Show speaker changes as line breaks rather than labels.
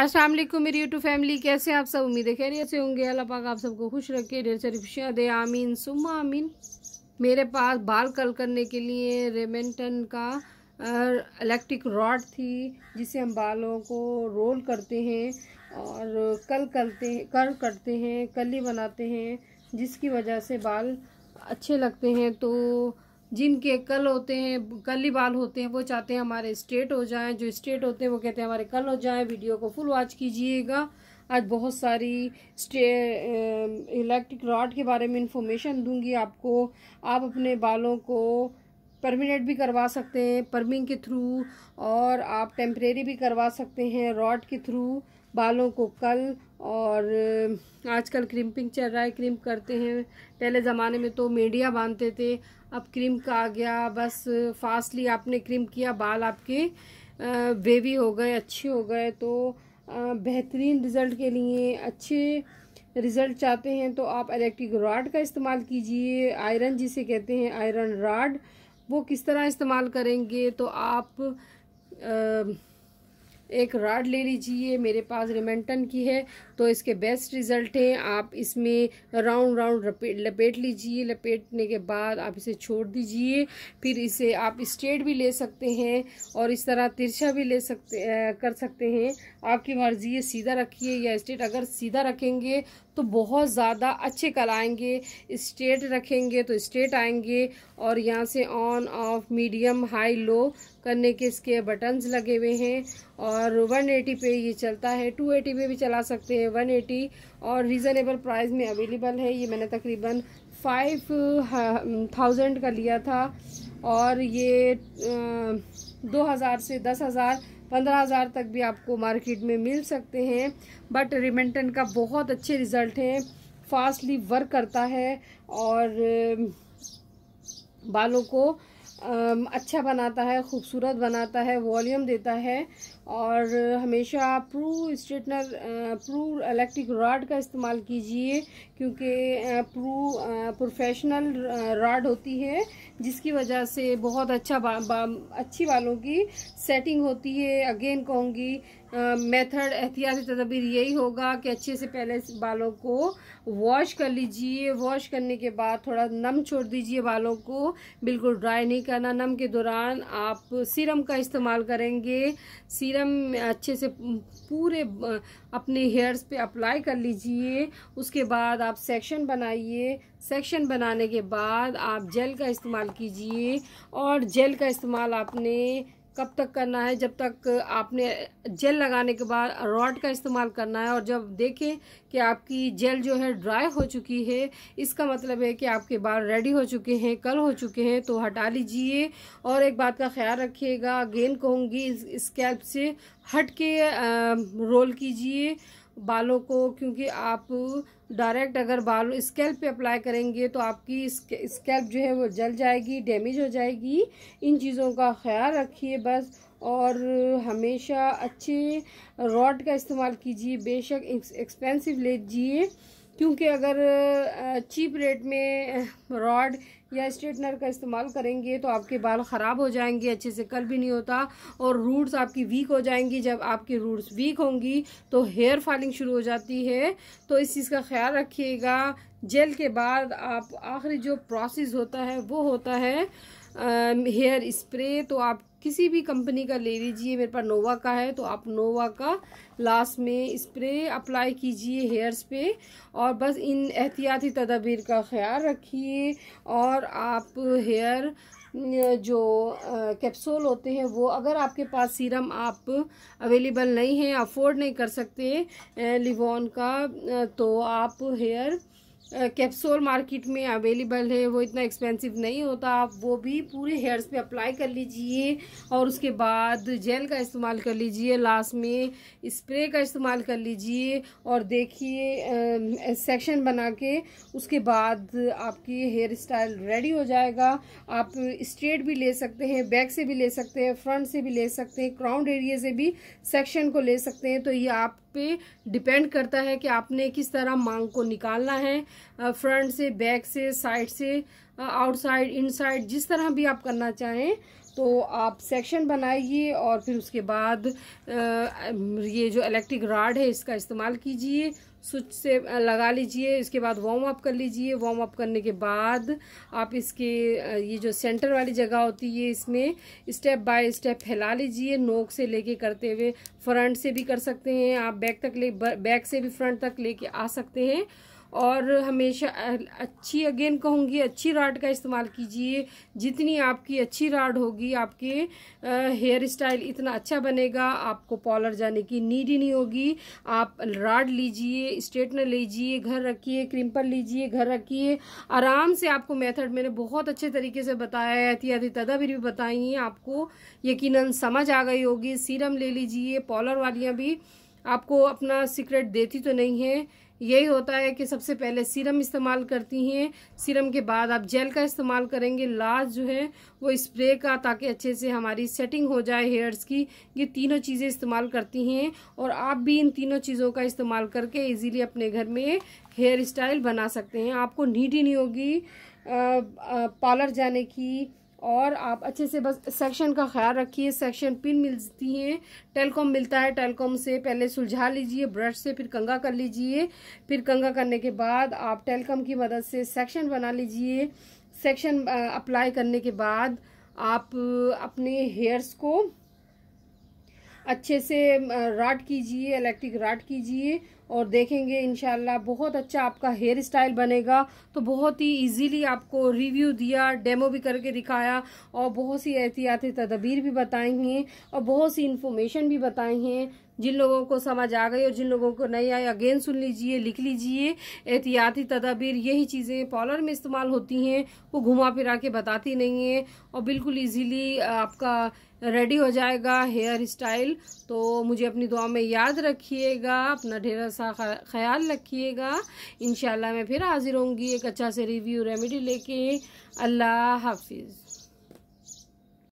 असल मेरी YouTube family कैसे हैं आप सब उम्मीद है खैरियत से होंगे अल्लाह पाक आप सबको खुश रखे ढेर सारी खुशियाँ दे आमीन सुमा आमीन मेरे पास बाल कल करने के लिए रेमेंटन का इलेक्ट्रिक रॉड थी जिसे हम बालों को रोल करते हैं और कल करते हैं कर करते हैं कली बनाते हैं जिसकी वजह से बाल अच्छे लगते हैं तो जिनके कल होते हैं कल ही बाल होते हैं वो चाहते हैं हमारे स्ट्रेट हो जाएं जो स्ट्रेट होते हैं वो कहते हैं हमारे कल हो जाएं वीडियो को फुल वॉच कीजिएगा आज बहुत सारी स्टे इलेक्ट्रिक रॉड के बारे में इंफॉर्मेशन दूंगी आपको आप अपने बालों को परमिनेंट भी करवा सकते हैं परमिंग के थ्रू और आप टेम्परेरी भी करवा सकते हैं रॉड के थ्रू बालों को कल और आजकल क्रिम्पिंग चल रहा है क्रिम्प करते हैं पहले ज़माने में तो मेडिया बांधते थे अब क्रिम्प का आ गया बस फास्टली आपने क्रिम्प किया बाल आपके वेवी हो गए अच्छे हो गए तो बेहतरीन रिज़ल्ट के लिए अच्छे रिज़ल्ट चाहते हैं तो आप इलेक्ट्रिक रॉड का इस्तेमाल कीजिए आयरन जिसे कहते हैं आयरन रॉड वो किस तरह इस्तेमाल करेंगे तो आप आ, एक राड ले लीजिए मेरे पास रिमेंटन की है तो इसके बेस्ट रिज़ल्ट हैं आप इसमें राउंड राउंड लपेट लपेट लीजिए लपेटने के बाद आप इसे छोड़ दीजिए फिर इसे आप स्ट्रेट भी ले सकते हैं और इस तरह तिरछा भी ले सकते आ, कर सकते हैं आपकी मर्ज़ी है सीधा रखिए या स्ट्रेट अगर सीधा रखेंगे तो बहुत ज़्यादा अच्छे कल आएंगे स्ट्रेट रखेंगे तो स्ट्रेट आएंगे और यहाँ से on off medium high low करने के इसके बटन्स लगे हुए हैं और 180 पे ये चलता है 280 पे भी चला सकते हैं 180 और रीज़नेबल प्राइस में अवेलेबल है ये मैंने तकरीबन फाइव हाँ, थाउजेंड का लिया था और ये दो हज़ार से दस हज़ार पंद्रह हज़ार तक भी आपको मार्केट में मिल सकते हैं बट रिमेंटन का बहुत अच्छे रिज़ल्ट हैं फास्टली वर्क करता है और बालों को अच्छा बनाता है ख़ूबसूरत बनाता है वॉल्यूम देता है और हमेशा प्रू स्ट्रेटनर प्रू इलेक्ट्रिक रॉड का इस्तेमाल कीजिए क्योंकि प्रू प्रोफेशनल रॉड होती है जिसकी वजह से बहुत अच्छा बा, बा, अच्छी बालों की सेटिंग होती है अगेन कहूँगी मेथड एहतियाती तदबीर यही होगा कि अच्छे से पहले बालों को वॉश कर लीजिए वॉश करने के बाद थोड़ा नम छोड़ दीजिए बालों को बिल्कुल ड्राई नहीं करना नम के दौरान आप सीरम का इस्तेमाल करेंगे सीरम अच्छे से पूरे अपने हेयर्स पे अप्लाई कर लीजिए उसके बाद आप सेक्शन बनाइए सेक्शन बनाने के बाद आप जेल का इस्तेमाल कीजिए और जेल का इस्तेमाल आपने कब तक करना है जब तक आपने जेल लगाने के बाद रॉड का इस्तेमाल करना है और जब देखें कि आपकी जेल जो है ड्राई हो चुकी है इसका मतलब है कि आपके बाल रेडी हो चुके हैं कल हो चुके हैं तो हटा लीजिए और एक बात का ख्याल रखिएगा अगेन कहूँगी स्कैल्प से हट के रोल कीजिए बालों को क्योंकि आप डायरेक्ट अगर बाल स्केल्प पे अप्लाई करेंगे तो आपकी स्केल्प जो है वो जल जाएगी डैमेज हो जाएगी इन चीज़ों का ख्याल रखिए बस और हमेशा अच्छे रॉड का इस्तेमाल कीजिए बेशक एक्सपेंसिव लीजिए क्योंकि अगर चीप रेट में रॉड या स्ट्रेटनर का इस्तेमाल करेंगे तो आपके बाल ख़राब हो जाएंगे अच्छे से कल भी नहीं होता और रूट्स आपकी वीक हो जाएंगी जब आपकी रूट्स वीक होंगी तो हेयर फॉलिंग शुरू हो जाती है तो इस चीज़ का ख्याल रखिएगा जेल के बाद आप आखिरी जो प्रोसेस होता है वो होता है हेयर स्प्रे तो आप किसी भी कंपनी का ले लीजिए मेरे पास नोवा का है तो आप नोवा का लास्ट में स्प्रे अप्लाई कीजिए हेयर्स पे और बस इन एहतियाती तदाबीर का ख्याल रखिए और आप हेयर जो कैप्सूल होते हैं वो अगर आपके पास सीरम आप अवेलेबल नहीं है अफोर्ड नहीं कर सकते लिवॉन का तो आप हेयर कैप्सूल मार्केट में अवेलेबल है वो इतना एक्सपेंसिव नहीं होता आप वो भी पूरे हेयर्स पे अप्लाई कर लीजिए और उसके बाद जेल का इस्तेमाल कर लीजिए लास्ट में स्प्रे का इस्तेमाल कर लीजिए और देखिए सेक्शन बना के उसके बाद आपकी हेयर स्टाइल रेडी हो जाएगा आप स्ट्रेट भी ले सकते हैं बैक से भी ले सकते हैं फ्रंट से भी ले सकते हैं क्राउंड एरिए से भी सेक्शन को ले सकते हैं तो ये आप पे डिपेंड करता है कि आपने किस तरह मांग को निकालना है फ्रंट से बैक से साइड से आउटसाइड इनसाइड जिस तरह भी आप करना चाहें तो आप सेक्शन बनाइए और फिर उसके बाद ये जो इलेक्ट्रिक राड है इसका इस्तेमाल कीजिए स्विच से लगा लीजिए इसके बाद वार्म अप कर लीजिए वार्म अप करने के बाद आप इसके ये जो सेंटर वाली जगह होती है इसमें स्टेप बाय स्टेप फैला लीजिए नोक से लेके करते हुए फ्रंट से भी कर सकते हैं आप बैक तक ले बैक से भी फ्रंट तक लेके आ सकते हैं और हमेशा अच्छी अगेन कहूँगी अच्छी राड का इस्तेमाल कीजिए जितनी आपकी अच्छी राड होगी आपके हेयर स्टाइल इतना अच्छा बनेगा आपको पॉलर जाने की नीड ही नहीं होगी आप राड लीजिए स्ट्रेटनर लीजिए घर रखिए क्रिम्पल लीजिए घर रखिए आराम से आपको मेथड मैंने बहुत अच्छे तरीके से बताया है एहतियाती तदाबीर भी बताई हैं आपको यकीन समझ आ गई होगी सीरम ले लीजिए पॉलर वालियाँ भी आपको अपना सीक्रेट देती तो नहीं है यही होता है कि सबसे पहले सीरम इस्तेमाल करती हैं सीरम के बाद आप जेल का इस्तेमाल करेंगे लास्ट जो है वो स्प्रे का ताकि अच्छे से हमारी सेटिंग हो जाए हेयर्स की ये तीनों चीज़ें इस्तेमाल करती हैं और आप भी इन तीनों चीज़ों का इस्तेमाल करके इजीली अपने घर में हेयर स्टाइल बना सकते हैं आपको नीड ही नहीं होगी पार्लर जाने की और आप अच्छे से बस सेक्शन का ख्याल रखिए सेक्शन पिन मिलती हैं टेलकॉम मिलता है टेलकॉम से पहले सुलझा लीजिए ब्रश से फिर कंगा कर लीजिए फिर कंगा करने के बाद आप टेलकॉम की मदद से सेक्शन बना लीजिए सेक्शन अप्लाई करने के बाद आप अपने हेयर्स को अच्छे से राट कीजिए इलेक्ट्रिक राट कीजिए और देखेंगे इनशाला बहुत अच्छा आपका हेयर स्टाइल बनेगा तो बहुत ही इजीली आपको रिव्यू दिया डेमो भी करके दिखाया और बहुत सी एहतियाती तदबीर भी बताई हैं और बहुत सी इन्फॉर्मेशन भी बताई हैं जिन लोगों को समझ आ गई और जिन लोगों को नहीं आई अगेन सुन लीजिए लिख लीजिए एहतियाती तदाबीर यही चीज़ें पॉलर में इस्तेमाल होती हैं वो घुमा फिरा के बताती नहीं है और बिल्कुल इजीली आपका रेडी हो जाएगा हेयर स्टाइल तो मुझे अपनी दुआ में याद रखिएगा अपना ढेर सा ख्याल रखिएगा इन मैं फिर हाज़िर होंगी एक अच्छा से रिव्यू रेमेडी लेके अल्लाह हाफिज़